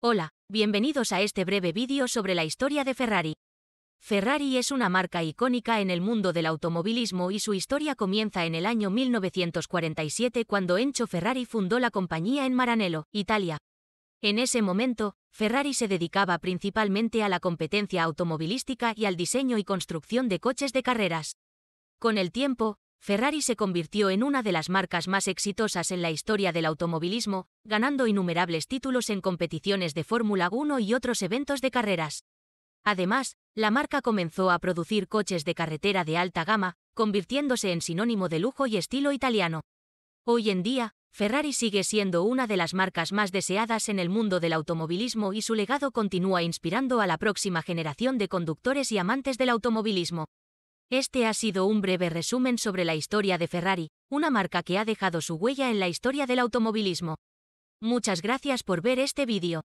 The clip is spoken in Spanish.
Hola, bienvenidos a este breve vídeo sobre la historia de Ferrari. Ferrari es una marca icónica en el mundo del automovilismo y su historia comienza en el año 1947 cuando Encho Ferrari fundó la compañía en Maranello, Italia. En ese momento, Ferrari se dedicaba principalmente a la competencia automovilística y al diseño y construcción de coches de carreras. Con el tiempo, Ferrari se convirtió en una de las marcas más exitosas en la historia del automovilismo, ganando innumerables títulos en competiciones de Fórmula 1 y otros eventos de carreras. Además, la marca comenzó a producir coches de carretera de alta gama, convirtiéndose en sinónimo de lujo y estilo italiano. Hoy en día, Ferrari sigue siendo una de las marcas más deseadas en el mundo del automovilismo y su legado continúa inspirando a la próxima generación de conductores y amantes del automovilismo. Este ha sido un breve resumen sobre la historia de Ferrari, una marca que ha dejado su huella en la historia del automovilismo. Muchas gracias por ver este vídeo.